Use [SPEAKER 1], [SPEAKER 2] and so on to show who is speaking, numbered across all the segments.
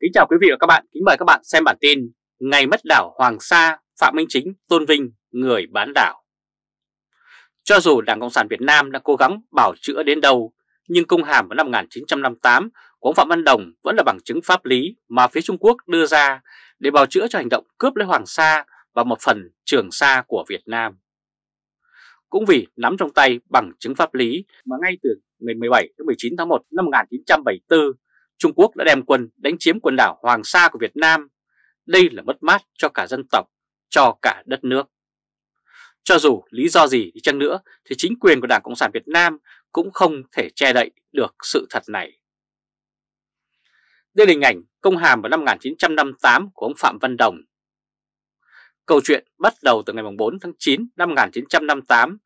[SPEAKER 1] Kính chào quý vị và các bạn, kính mời các bạn xem bản tin Ngày mất đảo Hoàng Sa, Phạm Minh Chính tôn vinh người bán đảo Cho dù Đảng Cộng sản Việt Nam đã cố gắng bảo chữa đến đâu Nhưng công hàm vào năm 1958 của ông Phạm Văn Đồng vẫn là bằng chứng pháp lý mà phía Trung Quốc đưa ra để bào chữa cho hành động cướp lấy Hoàng Sa và một phần Trường Sa của Việt Nam. Cũng vì nắm trong tay bằng chứng pháp lý mà ngay từ ngày 17 19 tháng 1 năm 1974, Trung Quốc đã đem quân đánh chiếm quần đảo Hoàng Sa của Việt Nam. Đây là mất mát cho cả dân tộc, cho cả đất nước. Cho dù lý do gì đi chăng nữa thì chính quyền của Đảng Cộng sản Việt Nam cũng không thể che đậy được sự thật này. Đây là hình ảnh công hàm vào năm 1958 của ông Phạm Văn Đồng. Câu chuyện bắt đầu từ ngày 4 tháng 9 năm 1958,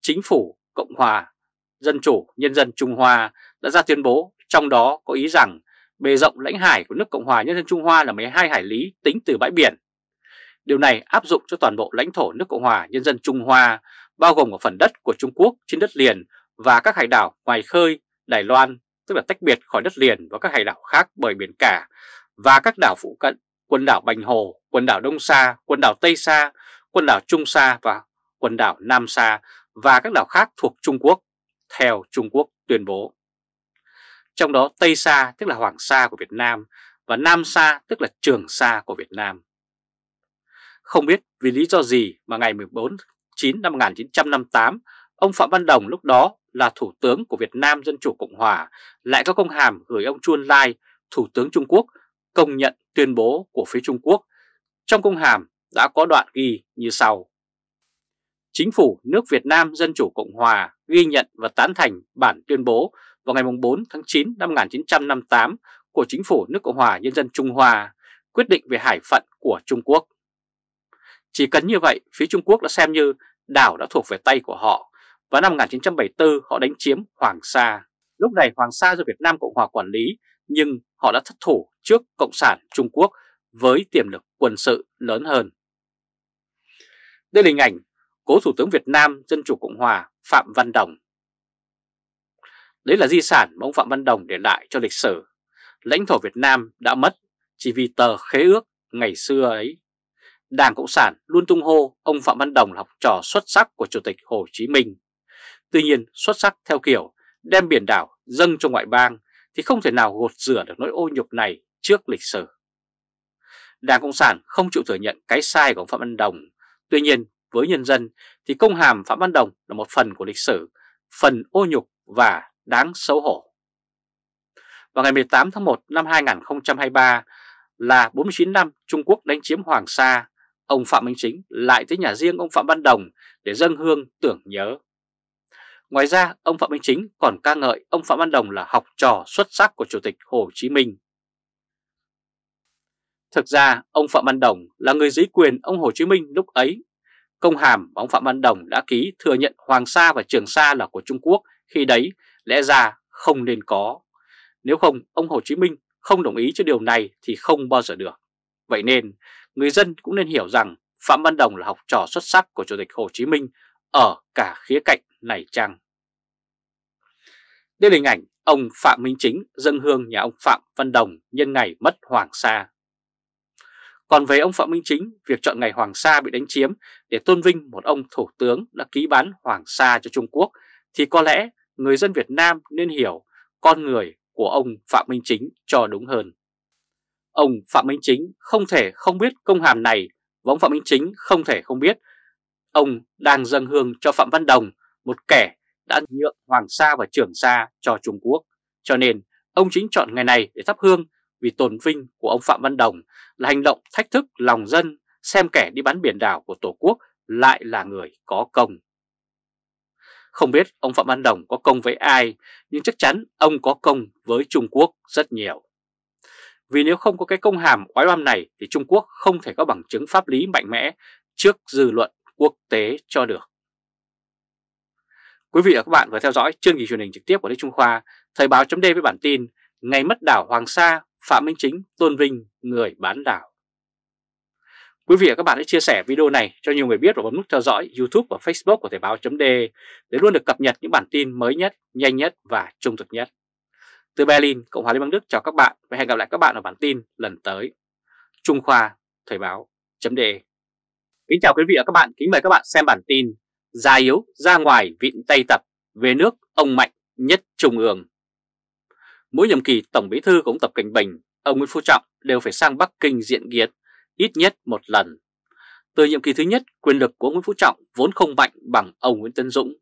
[SPEAKER 1] Chính phủ Cộng hòa Dân chủ Nhân dân Trung Hoa đã ra tuyên bố trong đó có ý rằng bề rộng lãnh hải của nước Cộng hòa Nhân dân Trung Hoa là 12 hải lý tính từ bãi biển. Điều này áp dụng cho toàn bộ lãnh thổ nước Cộng hòa Nhân dân Trung Hoa, bao gồm cả phần đất của Trung Quốc trên đất liền và các hải đảo ngoài khơi, Đài Loan, tức là tách biệt khỏi đất liền và các hải đảo khác bởi biển cả, và các đảo phụ cận, quần đảo Bành Hồ, quần đảo Đông Sa, quần đảo Tây Sa, quần đảo Trung Sa và quần đảo Nam Sa và các đảo khác thuộc Trung Quốc, theo Trung Quốc tuyên bố trong đó Tây Sa tức là Hoàng Sa của Việt Nam và Nam Sa tức là Trường Sa của Việt Nam. Không biết vì lý do gì mà ngày 14 9 năm 1958, ông Phạm Văn Đồng lúc đó là Thủ tướng của Việt Nam Dân Chủ Cộng Hòa lại có công hàm gửi ông Chuan Lai, Thủ tướng Trung Quốc, công nhận tuyên bố của phía Trung Quốc. Trong công hàm đã có đoạn ghi như sau. Chính phủ nước Việt Nam Dân Chủ Cộng Hòa ghi nhận và tán thành bản tuyên bố vào ngày 4 tháng 9 năm 1958 của chính phủ nước Cộng hòa Nhân dân Trung Hoa quyết định về hải phận của Trung Quốc. Chỉ cần như vậy, phía Trung Quốc đã xem như đảo đã thuộc về tay của họ và năm 1974 họ đánh chiếm Hoàng Sa. Lúc này Hoàng Sa do Việt Nam Cộng hòa quản lý nhưng họ đã thất thủ trước Cộng sản Trung Quốc với tiềm lực quân sự lớn hơn. Đây là hình ảnh cố Thủ tướng Việt Nam Dân Chủ Cộng Hòa Phạm Văn Đồng. Đấy là di sản mà ông Phạm Văn Đồng để lại cho lịch sử. Lãnh thổ Việt Nam đã mất chỉ vì tờ khế ước ngày xưa ấy. Đảng Cộng sản luôn tung hô ông Phạm Văn Đồng là học trò xuất sắc của Chủ tịch Hồ Chí Minh. Tuy nhiên xuất sắc theo kiểu đem biển đảo dâng cho ngoại bang thì không thể nào gột rửa được nỗi ô nhục này trước lịch sử. Đảng Cộng sản không chịu thừa nhận cái sai của ông Phạm Văn Đồng. Tuy nhiên, với nhân dân thì công hàm Phạm Văn Đồng là một phần của lịch sử, phần ô nhục và đáng xấu hổ. Vào ngày 18 tháng 1 năm 2023 là 49 năm Trung Quốc đánh chiếm Hoàng Sa, ông Phạm Minh Chính lại tới nhà riêng ông Phạm Văn Đồng để dâng hương tưởng nhớ. Ngoài ra, ông Phạm Minh Chính còn ca ngợi ông Phạm Văn Đồng là học trò xuất sắc của Chủ tịch Hồ Chí Minh. Thực ra, ông Phạm Văn Đồng là người dưới quyền ông Hồ Chí Minh lúc ấy. Công hàm ông Phạm Văn Đồng đã ký thừa nhận Hoàng Sa và Trường Sa là của Trung Quốc khi đấy lẽ ra không nên có. Nếu không, ông Hồ Chí Minh không đồng ý cho điều này thì không bao giờ được. Vậy nên, người dân cũng nên hiểu rằng Phạm Văn Đồng là học trò xuất sắc của Chủ tịch Hồ Chí Minh ở cả khía cạnh này chăng. Đây là hình ảnh ông Phạm Minh Chính dân hương nhà ông Phạm Văn Đồng nhân ngày mất Hoàng Sa. Còn về ông Phạm Minh Chính, việc chọn ngày Hoàng Sa bị đánh chiếm để tôn vinh một ông thủ tướng đã ký bán Hoàng Sa cho Trung Quốc thì có lẽ người dân Việt Nam nên hiểu con người của ông Phạm Minh Chính cho đúng hơn. Ông Phạm Minh Chính không thể không biết công hàm này và ông Phạm Minh Chính không thể không biết ông đang dâng hương cho Phạm Văn Đồng, một kẻ đã nhượng Hoàng Sa và Trường Sa cho Trung Quốc. Cho nên ông chính chọn ngày này để thắp hương vì tồn vinh của ông Phạm Văn Đồng là hành động thách thức lòng dân xem kẻ đi bán biển đảo của Tổ quốc lại là người có công. Không biết ông Phạm Văn Đồng có công với ai, nhưng chắc chắn ông có công với Trung Quốc rất nhiều. Vì nếu không có cái công hàm oái oăm này thì Trung Quốc không thể có bằng chứng pháp lý mạnh mẽ trước dư luận quốc tế cho được. Quý vị và các bạn vừa theo dõi chương trình truyền hình trực tiếp của Lê Trung Khoa, Thời báo chấm với bản tin Ngày mất đảo Hoàng Sa, Phạm Minh Chính tôn vinh người bán đảo. Quý vị và các bạn hãy chia sẻ video này cho nhiều người biết và bấm nút theo dõi YouTube và Facebook của Thời báo .de để luôn được cập nhật những bản tin mới nhất, nhanh nhất và trung thực nhất. Từ Berlin, Cộng hòa Liên bang Đức chào các bạn và hẹn gặp lại các bạn ở bản tin lần tới. Trung Khoa, Thời báo .de Kính chào quý vị và các bạn, kính mời các bạn xem bản tin Già yếu ra ngoài vịn Tây Tập về nước ông mạnh nhất Trung ương. Mỗi nhiệm kỳ Tổng Bí thư cũng Tập Cảnh Bình, ông Nguyễn Phú Trọng đều phải sang Bắc Kinh diện kiến ít nhất một lần. Từ nhiệm kỳ thứ nhất, quyền lực của Nguyễn Phú Trọng vốn không mạnh bằng ông Nguyễn Tân Dũng.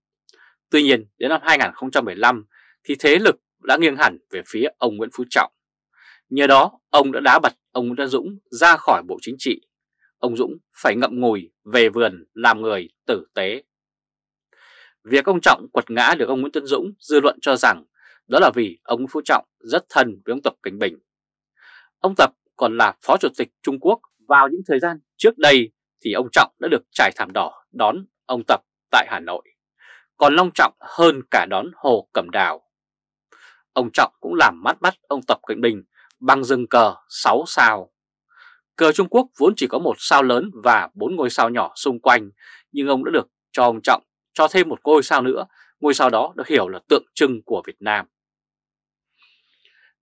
[SPEAKER 1] Tuy nhiên, đến năm 2015 thì thế lực đã nghiêng hẳn về phía ông Nguyễn Phú Trọng. Nhờ đó, ông đã đá bật ông Nguyễn Tân Dũng ra khỏi Bộ Chính trị. Ông Dũng phải ngậm ngùi về vườn làm người tử tế. Việc ông Trọng quật ngã được ông Nguyễn Tân Dũng dư luận cho rằng đó là vì ông Nguyễn Phú Trọng rất thân với ông Tập Cảnh Bình. Ông Tập còn là Phó Chủ tịch Trung Quốc vào những thời gian trước đây thì ông Trọng đã được trải thảm đỏ đón ông Tập tại Hà Nội, còn Long Trọng hơn cả đón Hồ Cẩm Đào. Ông Trọng cũng làm mát mắt ông Tập Cận Bình bằng rừng cờ 6 sao. Cờ Trung Quốc vốn chỉ có một sao lớn và bốn ngôi sao nhỏ xung quanh, nhưng ông đã được cho ông Trọng cho thêm một ngôi sao nữa, ngôi sao đó được hiểu là tượng trưng của Việt Nam.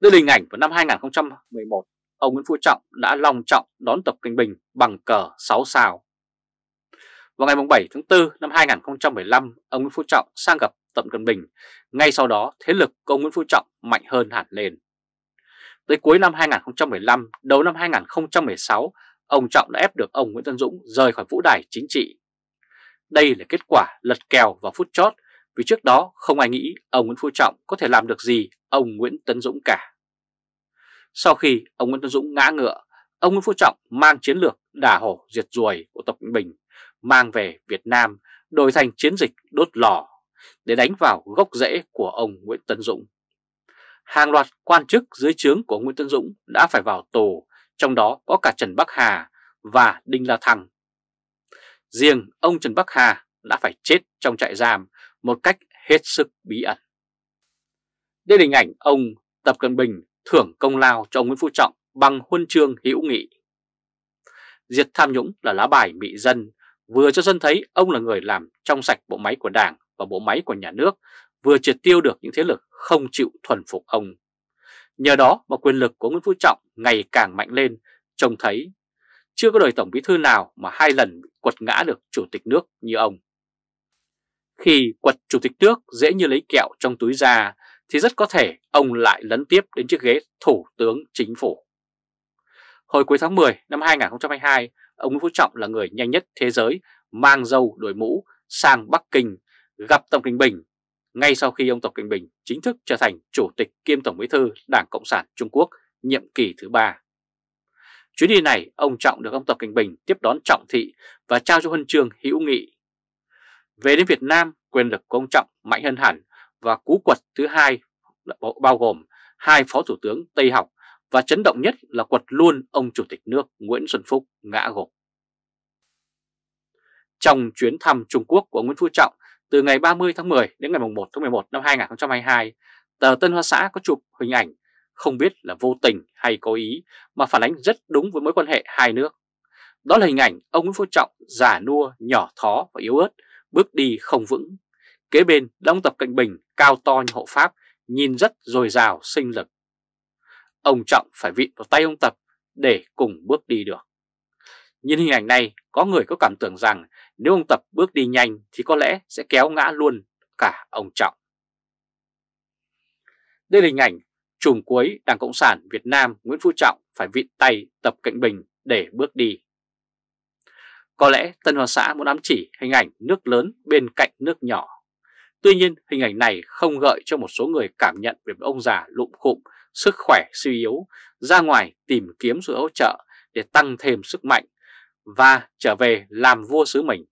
[SPEAKER 1] Đây là hình ảnh vào năm 2011 ông Nguyễn Phú Trọng đã long trọng đón Tập Kinh Bình bằng cờ 6 sao. Vào ngày 7 tháng 4 năm 2015, ông Nguyễn Phú Trọng sang gặp Tập Cận Bình, ngay sau đó thế lực của ông Nguyễn Phú Trọng mạnh hơn hẳn lên. Tới cuối năm 2015, đầu năm 2016, ông Trọng đã ép được ông Nguyễn Tân Dũng rời khỏi vũ đài chính trị. Đây là kết quả lật kèo vào phút chót, vì trước đó không ai nghĩ ông Nguyễn Phú Trọng có thể làm được gì ông Nguyễn tấn Dũng cả. Sau khi ông Nguyễn Tuấn Dũng ngã ngựa, ông Nguyễn Phú Trọng mang chiến lược đả hổ diệt ruồi của Tập Cận Bình mang về Việt Nam đổi thành chiến dịch đốt lò để đánh vào gốc rễ của ông Nguyễn Tấn Dũng. Hàng loạt quan chức dưới trướng của Nguyễn Tấn Dũng đã phải vào tù, trong đó có cả Trần Bắc Hà và Đinh La Thăng. Riêng ông Trần Bắc Hà đã phải chết trong trại giam một cách hết sức bí ẩn. Đây là hình ảnh ông Tập Cận Bình thưởng công lao cho ông Nguyễn Phú Trọng bằng huân chương hữu nghị. Diệt tham nhũng là lá bài mị dân, vừa cho dân thấy ông là người làm trong sạch bộ máy của đảng và bộ máy của nhà nước, vừa triệt tiêu được những thế lực không chịu thuần phục ông. Nhờ đó mà quyền lực của Nguyễn Phú Trọng ngày càng mạnh lên, trông thấy chưa có đời Tổng Bí Thư nào mà hai lần quật ngã được Chủ tịch nước như ông. Khi quật Chủ tịch nước dễ như lấy kẹo trong túi ra, thì rất có thể ông lại lấn tiếp đến chiếc ghế Thủ tướng Chính phủ. Hồi cuối tháng 10 năm 2022, ông Nguyễn Phú Trọng là người nhanh nhất thế giới mang dâu đội mũ sang Bắc Kinh gặp Tổng Kinh Bình ngay sau khi ông Tập Cận Bình chính thức trở thành Chủ tịch kiêm Tổng bí thư Đảng Cộng sản Trung Quốc nhiệm kỳ thứ ba. Chuyến đi này, ông Trọng được ông Tập Cận Bình tiếp đón trọng thị và trao cho huân chương hữu nghị. Về đến Việt Nam, quyền lực của ông Trọng mạnh hơn hẳn và cú quật thứ hai bao gồm hai phó thủ tướng Tây học và chấn động nhất là quật luôn ông chủ tịch nước Nguyễn Xuân Phúc ngã gục. Trong chuyến thăm Trung Quốc của Nguyễn Phú Trọng từ ngày 30 tháng 10 đến ngày 1 tháng 11 năm 2022, tờ Tân Hoa Xã có chụp hình ảnh không biết là vô tình hay có ý mà phản ánh rất đúng với mối quan hệ hai nước. Đó là hình ảnh ông Nguyễn Phú Trọng già nua, nhỏ thó và yếu ớt, bước đi không vững Kế bên là ông Tập cạnh Bình cao to như hộ Pháp, nhìn rất dồi dào sinh lực. Ông Trọng phải vịn vào tay ông Tập để cùng bước đi được. Nhìn hình ảnh này, có người có cảm tưởng rằng nếu ông Tập bước đi nhanh thì có lẽ sẽ kéo ngã luôn cả ông Trọng. Đây là hình ảnh chùm cuối Đảng Cộng sản Việt Nam Nguyễn Phú Trọng phải vịn tay Tập cạnh Bình để bước đi. Có lẽ Tân Hoa Xã muốn ám chỉ hình ảnh nước lớn bên cạnh nước nhỏ. Tuy nhiên, hình ảnh này không gợi cho một số người cảm nhận về ông già lụm khụm, sức khỏe suy yếu, ra ngoài tìm kiếm sự hỗ trợ để tăng thêm sức mạnh và trở về làm vua xứ mình.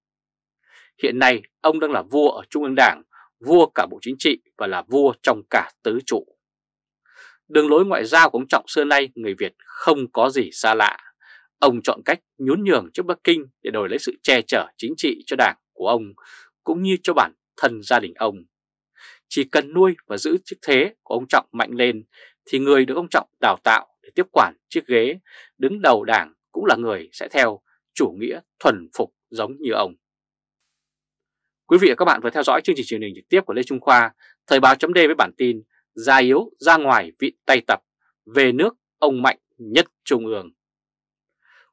[SPEAKER 1] Hiện nay, ông đang là vua ở Trung ương Đảng, vua cả Bộ Chính trị và là vua trong cả tứ trụ. Đường lối ngoại giao của ông Trọng xưa nay người Việt không có gì xa lạ. Ông chọn cách nhún nhường trước Bắc Kinh để đổi lấy sự che chở chính trị cho đảng của ông, cũng như cho bản thân gia đình ông. Chỉ cần nuôi và giữ chức thế của ông Trọng mạnh lên thì người được ông Trọng đào tạo để tiếp quản chiếc ghế đứng đầu đảng cũng là người sẽ theo chủ nghĩa thuần phục giống như ông. Quý vị và các bạn vừa theo dõi chương trình truyền hình trực tiếp của Lê Trung Khoa, Thời báo chấm với bản tin Gia yếu ra ngoài vị tay tập, về nước ông mạnh nhất trung ương.